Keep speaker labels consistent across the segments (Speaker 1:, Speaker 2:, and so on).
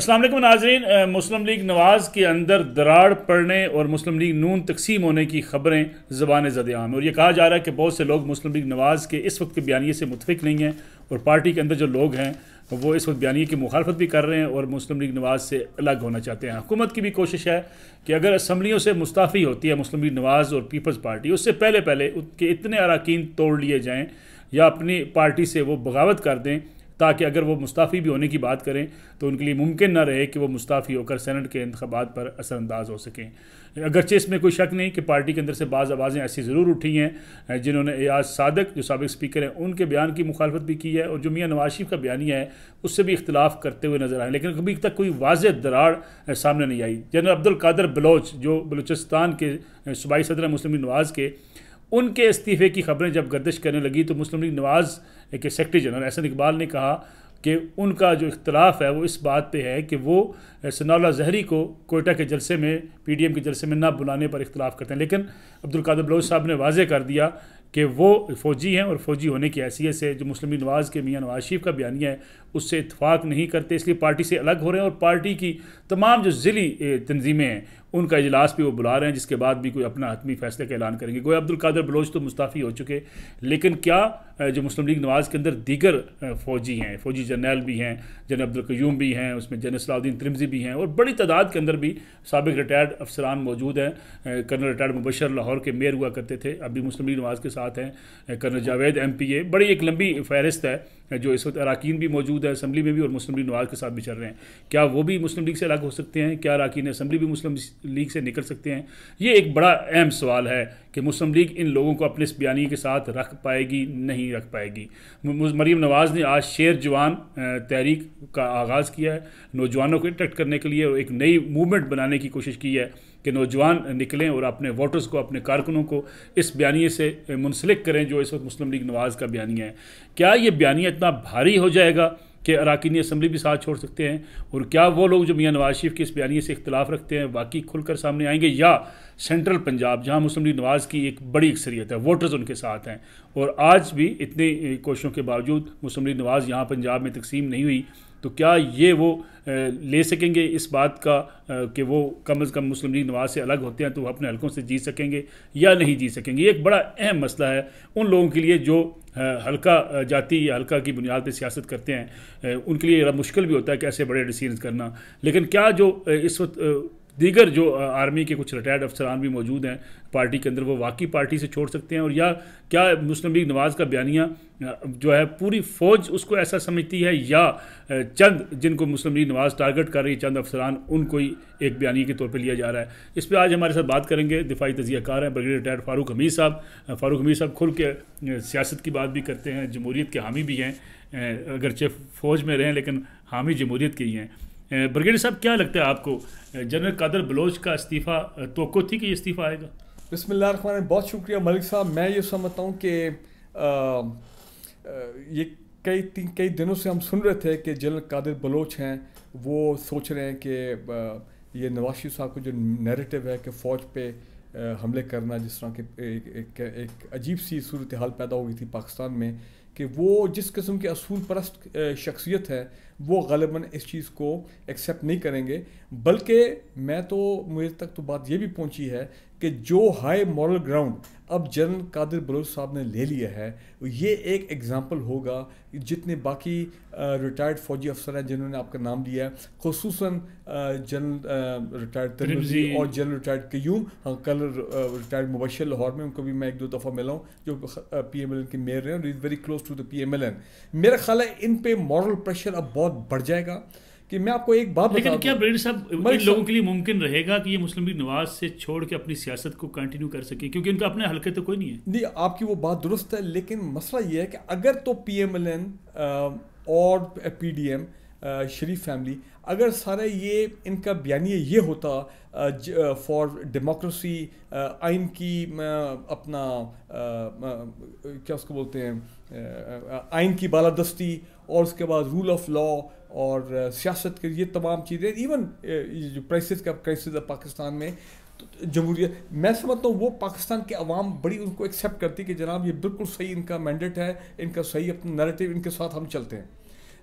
Speaker 1: असलम नाजरीन मुस्लिम लीग नवाज़ के अंदर दराड़ पड़ने और मुस्लिम लीग नून तकसीम होने की खबरें ज़बान ज़दियाम और ये कहा जा रहा है कि बहुत से लोग मुस्लिम लीग नवाज़ के इस वक्त के बयानी से मुतफिक नहीं हैं और पार्टी के अंदर जो लोग हैं वो इस वक्त बयानी की मुखालफत भी कर रहे हैं और मुस्लिम लीग नवाज़ से अलग होना चाहते हैं हुकूमत की भी कोशिश है कि अगर असम्बलियों से मुस्ताफ़ी होती है मुस्लिम लीग नवाज़ और पीपल्स पार्टी उससे पहले पहले उनके इतने अरकान तोड़ लिए जाएँ या अपनी पार्टी से वो बगावत कर दें ताकि अगर वो मुस्ताफ़ी भी होने की बात करें तो उनके लिए मुमकिन ना रहे कि वो मुस्ताफ़ी होकर सेनेट के इंतबात पर असरानंदाज हो सकें अगरचे इसमें कोई शक नहीं कि पार्टी के अंदर से बाज़ आवाज़ें ऐसी ज़रूर उठी हैं जिन्होंने एयाज सादक जो सबक स्पीकर हैं उनके बयान की मुखालफत भी की है और जो मियाँ नवाज शरीफ का बयानिया है उससे भी इख्तलाफ करते हुए नज़र आए लेकिन अभी तक कोई वाज दराड़ सामने नहीं आई जनरल अब्दुल कादर बलोच जो बलूचिस्तान के सूबाई सदर मुस्लिम नवाज़ के उनके इस्तीफे की खबरें जब गर्दिश करने लगी तो मुस्लिम लीग नवाज़ के सेक्रेटरी जनरल एहसन इकबाल ने कहा कि उनका जो इख्तलाफ है वो इस बात पे है कि वो सना जहरी को कोयटा के जलसे में पी डी एम के जलसे में ना बुलाने पर इख्तलाफ करते हैं लेकिन अब्दुल कादर बलोच साहब ने वाजह कर दिया कि वो फ़ौजी हैं और फ़ौजी होने की हैसियत से जो मुस्लिम नवाज़ के मियाँ नवाज शरीफ का बयानिया है उससे इतफाक़ नहीं करते इसलिए पार्टी से अलग हो रहे हैं और पार्टी की तमाम जो ज़िली तनजीमें हैं उनका इजलास भी वो बुला रहे हैं जिसके बाद भी कोई अपना हतमी फैसले का ऐलान करेंगे गोया अब्दुल कादर बलोच तो मुस्ताफ़ी हो चुके लेकिन क्या जो मुस्लिम लीग नवाज़ के अंदर दीगर फ़ौजी हैं फ़ौजी जर्नैल भी हैं जन अब्दुलकयूम भी हैं उसमें जन सलाउद्दीन त्रिमजी भी हैं और बड़ी तादाद के अंदर भी सबक रिटायर्ड अफसरान मौजूद हैं कर्नल रिटायर्ड मुबशर लाहौर के मेयर हुआ करते थे अभी मुस्लिम लीग नवाज़ के साथ हैं colonel Javed M P A बड़ी एक लंबी फहरिस्त है जो इस वक्त अरकान भी मौजूद है असम्बली में भी और मुस्लिम लीग नवाज़ के साथ भी चल रहे हैं क्या वो भी मुस्लिम लीग से अलग हो सकते हैं क्या अरकान असम्बली भी मुस्लिम लीग से निकल सकते हैं ये एक बड़ा अहम सवाल है कि मुस्लिम लीग इन लोगों को अपने इस बयानी के साथ रख पाएगी नहीं रख पाएगी मरीम नवाज़ ने आज शेर जवान तहरीक का आगाज़ किया है नौजवानों को अट्रैक्ट करने के लिए और एक नई मूवमेंट बनाने की कोशिश की है कि नौजवान निकलें और अपने वोटर्स को अपने कारकुनों को इस बयानी से मुंसलिक करें जो इस वक्त मुस्लिम लीग नवाज़ का बयानी है क्या ये बयानी इतना भारी हो जाएगा के अरकानी असम्बली भी साथ छोड़ सकते हैं और क्या वो लोग जो मियाँ नवाज शरीफ के इस बयानी से इख्तलाफ रखते हैं वाकई खुलकर सामने आएंगे या सेंट्रल पंजाब जहाँ मुस्लिम लीग नवाज की एक बड़ी अक्सरियत है वोटर्स उनके साथ हैं और आज भी इतने कोशिशों के बावजूद मुस्लिम लीग नवाज यहाँ पंजाब में तकसीम नहीं हुई तो क्या ये वो ले सकेंगे इस बात का कि वो कम अज़ कम मुस्लिम लीग नवाज से अलग होते हैं तो वह अपने हलकों से जीत सकेंगे या नहीं जीत सकेंगे एक बड़ा अहम मसला है उन लोगों के लिए जो हल्का जाति या हल्का की बुनियाद पर सियासत करते हैं उनके लिए बड़ा मुश्किल भी होता है कि ऐसे बड़े डिसीजन करना लेकिन क्या जो इस वक्त दीगर जो आर्मी के कुछ रिटायर्ड अफसरान भी मौजूद हैं पार्टी के अंदर वो वाकई पार्टी से छोड़ सकते हैं और या क्या मुस्लिम लीग नवाज़ का बयानिया जो है पूरी फौज उसको ऐसा समझती है या चंद जिनको मुस्लिम लीग नवाज़ टारगेट कर रही है चंद अफसरान उनको ही एक बयानी के तौर पर लिया जा रहा है इस पर आज हमारे साथ बात करेंगे दिफाई तजियाकार हैं ब्रिगेड रिटायर्ड फारूक हमीद साहब फारूक हमीद साहब खुल के सियासत की बात भी करते हैं जमहूरीत के हामी भी हैं अगरचे फ़ौज में रहें लेकिन हामी जमहूरीत के ही हैं ब्रिगेडियर साहब क्या लगता है आपको जनरल कादर बलोच का इस्तीफ़ा तो थी कि इस्तीफ़ा आएगा बसमिल्ल बहुत शुक्रिया मलिक साहब मैं ये समझता हूँ कि
Speaker 2: ये कई कई दिनों से हम सुन रहे थे कि जनरल कादिर बलोच हैं वो सोच रहे हैं कि ये नवाज शरीफ साहब को जो नैरेटिव है कि फ़ौज पे हमले करना जिस तरह के एक, एक, एक अजीब सी सूरत हाल पैदा हो गई थी पाकिस्तान में कि वो जिस किस्म की असूल परस्त शख्सियत है वो गलबा इस चीज़ को एक्सेप्ट नहीं करेंगे बल्कि मैं तो मुझे तक तो बात ये भी पहुंची है कि जो हाई मॉरल ग्राउंड अब जनरल कादिर बलोच साहब ने ले लिया है ये एक एग्ज़ाम्पल होगा जितने बाकी रिटायर्ड फौजी अफसर हैं जिन्होंने आपका नाम लिया है खसूस जनरल रिटायर्ड और जनरल रिटायर्ड क्यूम हाँ, कल रिटायर्ड मुबशर लाहौर में उनको भी मैं एक दो दफ़ा मिला हूँ जो पी एम एल एन के मेयर हैं और is very close to the P M L N मेरा ख्याल है इन पर मॉरल प्रेशर अब बहुत बढ़ जाएगा कि मैं आपको एक बात लेकिन क्या ब्रेड साहब इन लोगों
Speaker 1: के लिए मुमकिन रहेगा कि ये मुस्लिम लीग नवाज से छोड़ के अपनी सियासत को कंटिन्यू कर सके क्योंकि उनका अपने हल्के तो कोई नहीं है नहीं आपकी वो बात दुरुस्त है लेकिन मसला
Speaker 2: ये है कि अगर तो पी एम एल एन और P D M Sharif family अगर सारा ये इनका बयानिया ये होता फॉर डेमोक्रेसी आइन की अपना क्या उसको बोलते हैं आइन की बालादस्ती और उसके बाद रूल ऑफ लॉ और uh, सियासत के ये तमाम चीज़ें इवन uh, जो क्राइसिस का क्राइसिस है पाकिस्तान में तो जमहूरियत मैं समझता हूँ वो पाकिस्तान के अवाम बड़ी उनको एक्सेप्ट करती है कि जनाब ये बिल्कुल सही इनका मैंडेट है इनका सही अपना नरेटिव इनके साथ हम चलते हैं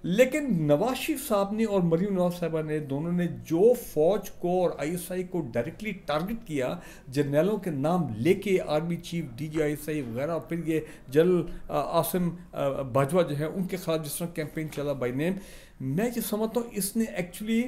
Speaker 2: लेकिन नवाज शरीफ साहब ने और मरीम नवाज साहबा ने दोनों ने जो फौज को और आईएसआई को डायरेक्टली टारगेट किया जनरलों के नाम लेके army chief D G I S I वगैरह और फिर ये जनरल आसिम बाजवा जो है उनके खिलाफ जिस तरह कैंपेन चला बाई नेम मैं ये समझता हूँ इसने एक्चुअली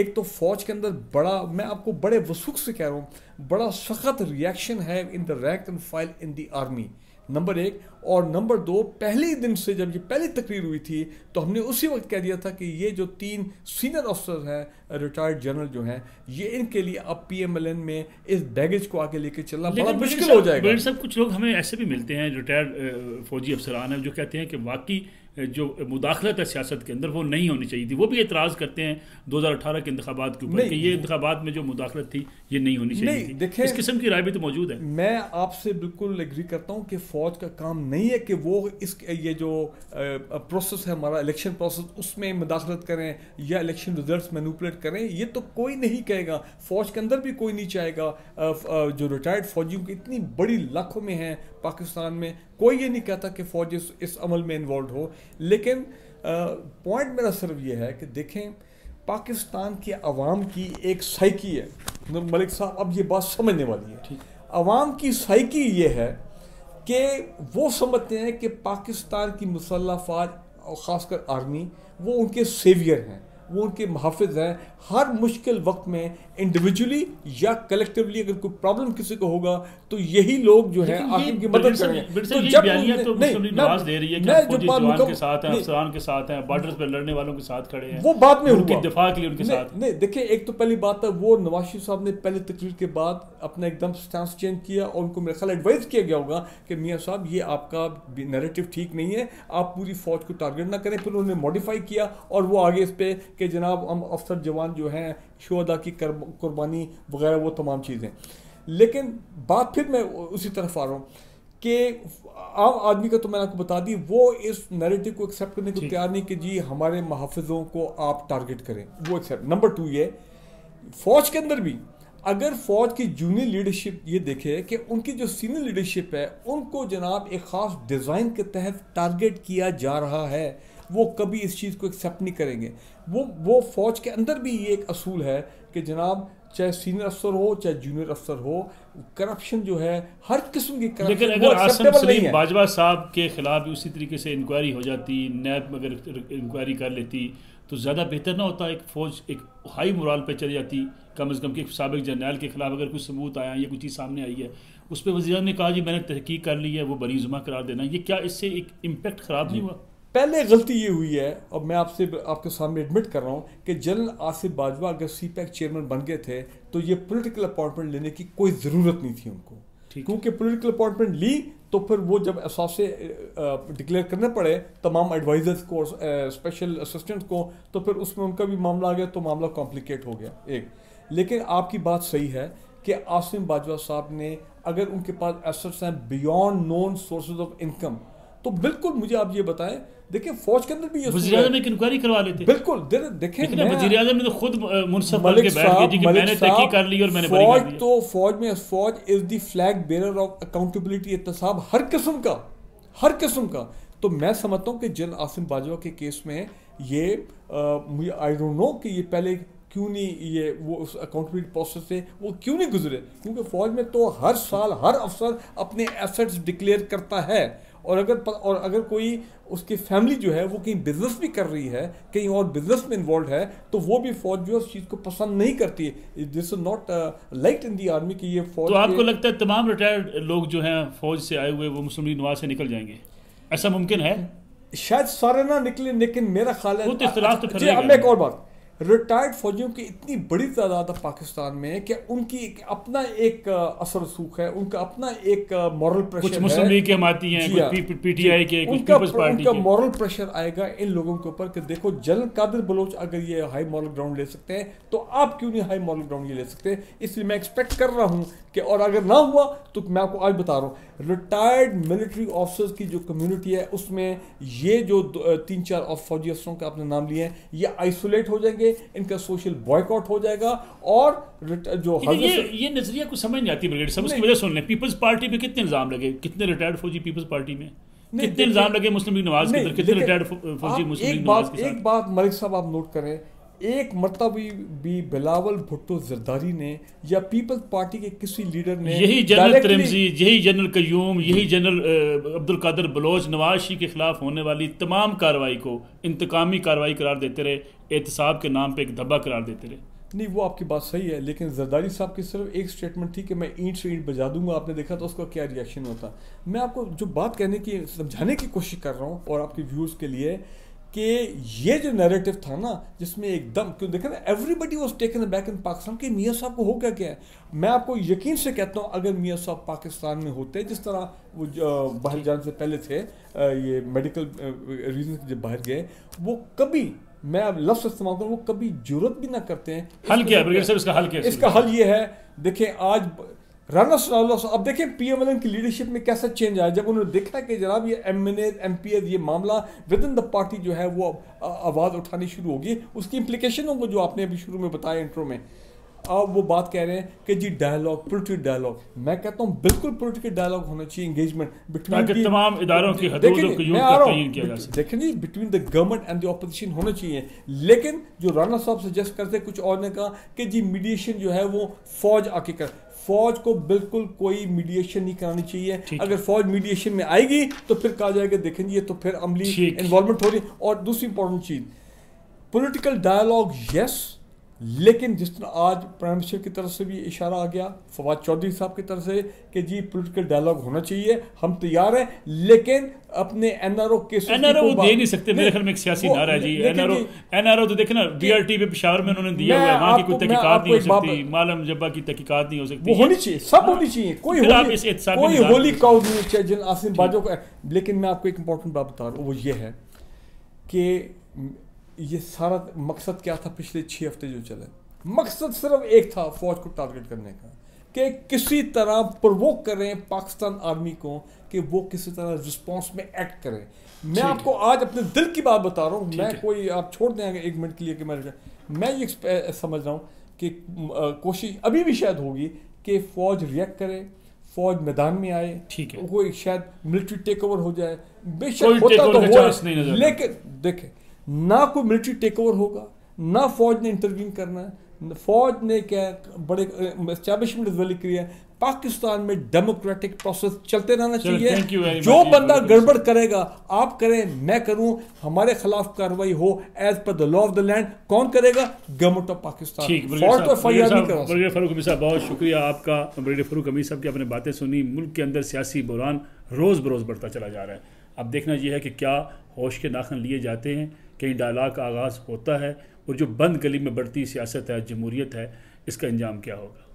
Speaker 2: एक तो फौज के अंदर बड़ा मैं आपको बड़े वसूख से कह रहा हूँ बड़ा सख्त रिएक्शन है in the rank and file in the army नंबर एक और नंबर दो पहले दिन से जब ये पहली तकरीर हुई थी तो हमने उसी वक्त कह दिया था कि ये जो तीन सीनियर ऑफिसर हैं रिटायर्ड जनरल जो हैं ये इनके लिए अब पीएमएलएन में इस बैगेज को आगे लेके चलना बड़ा मुश्किल हो जाएगा
Speaker 1: सब कुछ लोग हमें ऐसे भी मिलते हैं रिटायर्ड फौजी अफसरान है जो कहते हैं कि वाकई जो मुदाखलत है सियासत के अंदर वो नहीं होनी चाहिए थी वो भी एतराज़ करते हैं दो हज़ार अठारह के इंतबात के ऊपर कि ये इंतबात में जो मुदाखलत थी ये नहीं होनी चाहिए देखिए इस किस्म की राय भी तो मौजूद है
Speaker 2: मैं आपसे बिल्कुल एग्री करता हूँ कि फ़ौज का काम नहीं है कि वो इस ये जो प्रोसेस है हमारा इलेक्शन प्रोसेस उसमें मुदाखलत करें या इलेक्शन रिजल्ट मैनुपलेट करें ये तो कोई नहीं कहेगा फ़ौज के अंदर भी कोई नहीं चाहेगा जो रिटायर्ड फ़ौजियों की इतनी बड़ी लाखों में हैं पाकिस्तान में कोई ये नहीं कहता कि फ़ौज इस अमल में इन्वॉल्व हो लेकिन पॉइंट मेरा सिर्फ ये है कि देखें पाकिस्तान की आवाम की एक साइकी है मलिक साहब अब ये बात समझने वाली है आवाम की साइकी ये है कि वो समझते हैं कि पाकिस्तान की मुसल्ह और ख़ासकर आर्मी वो उनके सेवियर हैं वो उनके मुहाफ़ हैं हर मुश्किल वक्त में इंडिविजुअली या कलेक्टिवली अगर कोई प्रॉब्लम किसी को होगा तो यही लोग जो तो तो है आपकी मदद करेंगे तो
Speaker 1: जब बॉर्डर पर लड़ने वालों के साथ खड़े हैं वो बाद में उनके दिफा के लिए उनके साथ
Speaker 2: नहीं देखिए एक तो पहली बात है वो नवाशी साहब ने पहले तकरीर के बाद अपना एकदम स्टांस चेंज किया और उनको मेरे ख्याल एडवाइस किया गया होगा कि मियाँ साहब ये आपका नरेटिव ठीक नहीं है आप पूरी फौज को टारगेट ना करें फिर उन्होंने मॉडिफाई किया और वो आगे इस पर कि जनाब हम अफसर जवान जो हैं शोदा की कुर्बानी वगैरह वो तमाम चीज़ें लेकिन बात फिर मैं उसी तरफ आ रहा हूँ कि आम आदमी का तो मैंने आपको बता दी वो इस नैरेटिव को एक्सेप्ट करने को तैयार नहीं कि जी हमारे मुहाफ़ों को आप टारगेट करें वो एक्सेप्ट नंबर टू ये फौज के अंदर भी अगर फौज की जूनियर लीडरशिप ये देखे कि उनकी जो सीनियर लीडरशिप है उनको जनाब एक ख़ास डिज़ाइन के तहत टारगेट किया जा रहा है वो कभी इस चीज़ को एक्सेप्ट नहीं करेंगे वो वो फ़ौज के अंदर भी ये एक असूल है कि जनाब चाहे सीनियर अफसर हो चाहे जूनियर अफसर हो करप्शन जो है हर किस्म की लेकिन अगर आसम सलीम
Speaker 1: बाजवा साहब के खिलाफ भी उसी तरीके से इंक्वायरी हो जाती नैब अगर इंक्वायरी कर लेती तो ज़्यादा बेहतर ना होता एक फ़ौज एक हाई मुराल पर चली जाती कम अज़ कम के सबक जर्नैल के ख़िलाफ़ अगर कुछ सबूत आया या कुछ चीज़ सामने आई है उस पर वजीरा ने कहा जी मैंने तहकीक कर ली है वो बरी जुमा करार देना ये क्या इससे एक इम्पेक्ट ख़राब नहीं हुआ पहले गलती ये हुई है और मैं आपसे आपके सामने एडमिट कर रहा हूँ कि
Speaker 2: जनरल आसिफ बाजवा अगर सी पैक चेयरमैन बन गए थे तो ये पोलिटिकल अपॉइंटमेंट लेने की कोई ज़रूरत नहीं थी उनको क्योंकि पोलिटिकल अपॉइंटमेंट ली तो फिर वो जब एहसास डिक्लेयर करने पड़े तमाम एडवाइजर्स को और स्पेशल असिस्टेंट को तो फिर उसमें उनका भी मामला आ गया तो मामला कॉम्प्लिकेट हो गया एक लेकिन आपकी बात सही है कि आसिम बाजवा साहब ने अगर उनके पास एसेट्स हैं beyond known sources of income तो बिल्कुल मुझे आप ये बताएं देखिए फौज के अंदर भी ये वजी आजम एक इंक्वायरी करवा लेते बिल्कुल देखें वजी आजम ने तो खुद
Speaker 1: मुनसफ मलिक मैंने तहकीक कर ली और मैंने फौज
Speaker 2: तो फौज में फौज is the flag bearer of accountability एहतसाब हर किस्म का हर किस्म का तो मैं समझता हूँ कि जन आसिम बाजवा के केस में ये मुझे आई डोंट नो कि ये पहले क्यों नहीं ये वो उस अकाउंटेबिलिटी प्रोसेस से वो क्यों नहीं गुजरे क्योंकि फौज में तो हर साल हर अफसर अपने एसेट्स डिक्लेयर करता है और अगर और अगर कोई उसकी फैमिली जो है वो कहीं बिजनेस भी कर रही है कहीं और बिजनेस में इन्वॉल्व है तो वो भी फौज जो है उस चीज़ को पसंद नहीं करती है this is not like in the army की ये फौज तो आपको
Speaker 1: लगता है तमाम रिटायर्ड लोग जो हैं फौज से आए हुए वो मुस्लिम लीग नवाज से निकल जाएंगे ऐसा मुमकिन है
Speaker 2: शायद सारे ना निकले लेकिन मेरा
Speaker 1: ख्याल है तो तो अच्छा, अब एक और बात
Speaker 2: रिटायर्ड फौजियों की इतनी बड़ी तादाद है पाकिस्तान में कि उनकी एक अपना एक असर सूख है उनका अपना एक मॉरल प्रेशर कुछ मुस्लिम लीग के हमाती हैं कुछ पी, पी, पीटीआई के कुछ पीपल्स पार्टी उनका मॉरल प्रेशर आएगा इन लोगों के ऊपर कि देखो जनरल कादिर बलोच अगर ये हाई मॉरल ग्राउंड ले सकते हैं तो आप क्यों नहीं हाई मॉरल ग्राउंड ये ले सकते इसलिए मैं एक्सपेक्ट कर रहा हूँ कि और अगर ना हुआ तो मैं आपको आज बता रहा हूँ रिटायर्ड मिलिट्री ऑफिसर्स की जो कम्युनिटी है उसमें ये जो तीन चार फौजी अफसरों के आपने नाम लिए हैं ये आइसोलेट हो जाएंगे इनका सोशल बॉयकॉट हो जाएगा और जो ये
Speaker 1: ये नजरिया कुछ समझ नहीं आती ब्रिगेड सब वजह सुन लें पीपल्स पार्टी में कितने इल्ज़ाम लगे कितने रिटायर्ड फौजी पीपल्स पार्टी में कितने इल्ज़ाम लगे मुस्लिम लीग नवाज के कितने रिटायर्ड फौजी मुस्लिम लीग नवाज एक
Speaker 2: बात मलिक साहब आप नोट करें एक मरतब भी बिलावल भुट्टो जरदारी ने या पीपल्स पार्टी के किसी लीडर ने यही जनरल तरेमजी
Speaker 1: यही जनरल क्यूम यही जनरल अब्दुल कादर बलोच नवाज शी के खिलाफ होने वाली तमाम कार्रवाई को इंतकामी कार्रवाई करार देते रहे एहतसाब के नाम पर एक धब्बा करार देते रहे
Speaker 2: नहीं वो आपकी बात सही है लेकिन जरदारी साहब की सिर्फ एक स्टेटमेंट थी कि मैं ईंट से ईंट बजा दूंगा आपने देखा तो उसका क्या रिएक्शन होता मैं आपको जो बात कहने की समझाने की कोशिश कर रहा हूँ और आपके व्यूज़ के लिए कि ये जो नैरेटिव था ना जिसमें एकदम क्यों देखा ना everybody was taken back in Pakistan कि मियाँ साहब को हो क्या क्या है मैं आपको यकीन से कहता हूँ अगर मियाँ साहब पाकिस्तान में होते जिस तरह वो बाहर जाने से पहले थे ये मेडिकल रीजन से जब बाहर गए वो कभी मैं अब लफ्स इस्तेमाल करूँ वो कभी जरूरत भी ना करते हैं हल क्या है इसका हल इसका हल ये है देखें आज राना अब देखें पीएमएलएन की लीडरशिप में कैसा चेंज आया जब उन्होंने देखा कि जनाब ये एम एन एम ये मामला विद इन द पार्टी जो है वो आवाज़ उठानी शुरू होगी उसकी इम्प्लीकेशनों को जो आपने अभी शुरू में बताया इंट्रो में अब वो बात कह रहे हैं कि जी डायलॉग पोलिटिकल डायलॉग मैं कहता हूँ बिल्कुल पोलिटिकल डायलॉग होना चाहिए इंगेजमेंट बिटवीन तमाम इदारों की देखें जी between the government and the opposition होना चाहिए लेकिन जो राना साहब सजेस्ट करते हैं कुछ और ने कहा कि जी मीडिएशन जो है वो फौज आके कर फौज को बिल्कुल कोई मीडिएशन नहीं करानी चाहिए अगर फौज मीडिएशन में आएगी तो फिर कहा जाएगा देखें ये तो फिर अमली इन्वॉल्वमेंट हो रही और दूसरी इंपॉर्टेंट चीज़ पोलिटिकल डायलॉग यस लेकिन जिस तरह आज प्राइम मिनिस्टर की तरफ से भी इशारा आ गया फवाद चौधरी साहब की तरफ से कि जी पॉलिटिकल डायलॉग होना चाहिए हम तैयार हैं लेकिन अपने
Speaker 1: एनआरओ के एनआरओ वो दे नहीं सकते मेरे ख्याल में एक सियासी नारा है जी एनआरओ एनआरओ तो देखे ना डीआरटी पे पिशावर में उन्होंने दिया हुआ है वहां की कोई तहकीकात नहीं हो सकती मालम जब्बा की तहकीकात नहीं हो सकती वो होनी चाहिए सब हाँ।
Speaker 2: होनी चाहिए कोई कोई होली काउ नहीं चाहिए जिन आसिम बाजो को लेकिन मैं आपको एक इंपॉर्टेंट बात बता रहा हूँ वो ये है कि ये सारा मकसद क्या था पिछले छः हफ्ते जो चले मकसद सिर्फ एक था फौज को टारगेट करने का कि किसी तरह प्रवोक करें पाकिस्तान आर्मी को कि वो किसी तरह रिस्पांस में एक्ट करें मैं आपको आज अपने दिल की बात बता रहा हूँ मैं कोई आप छोड़ देंगे एक मिनट के लिए कि मैं मैं ये समझ रहा हूँ कि कोशिश अभी भी शायद होगी कि फौज रिएक्ट करे फौज मैदान में आए ठीक है कोई शायद मिलिट्री टेक ओवर हो जाए बेशक होता तो हो लेकिन देखें ना कोई मिलिट्री टेक ओवर होगा ना फौज ने इंटरव्यू करना है फौज ने क्या बड़े एस्टैब्लिशमेंट इस करी है पाकिस्तान में डेमोक्रेटिक प्रोसेस चलते रहना चाहिए जो बंदा गड़बड़ करेगा आप करें मैं करूं हमारे खिलाफ कार्रवाई हो as per the law of the land कौन करेगा गवर्नमेंट ऑफ पाकिस्तान तो ब्रिगेडियर
Speaker 1: फारूक अमी साहब बहुत शुक्रिया आपका ब्रिगेडियर फारूक अमी साहब की आपने बातें सुनी मुल्क के अंदर सियासी बुरान रोज़ बरोज़ बढ़ता चला जा रहा है अब देखना यह है कि क्या होश के दाखिल लिए जाते हैं कई डायलाग का आगाज़ होता है और जो बंद गली में बढ़ती सियासत है जमहूरियत है इसका अंजाम क्या होगा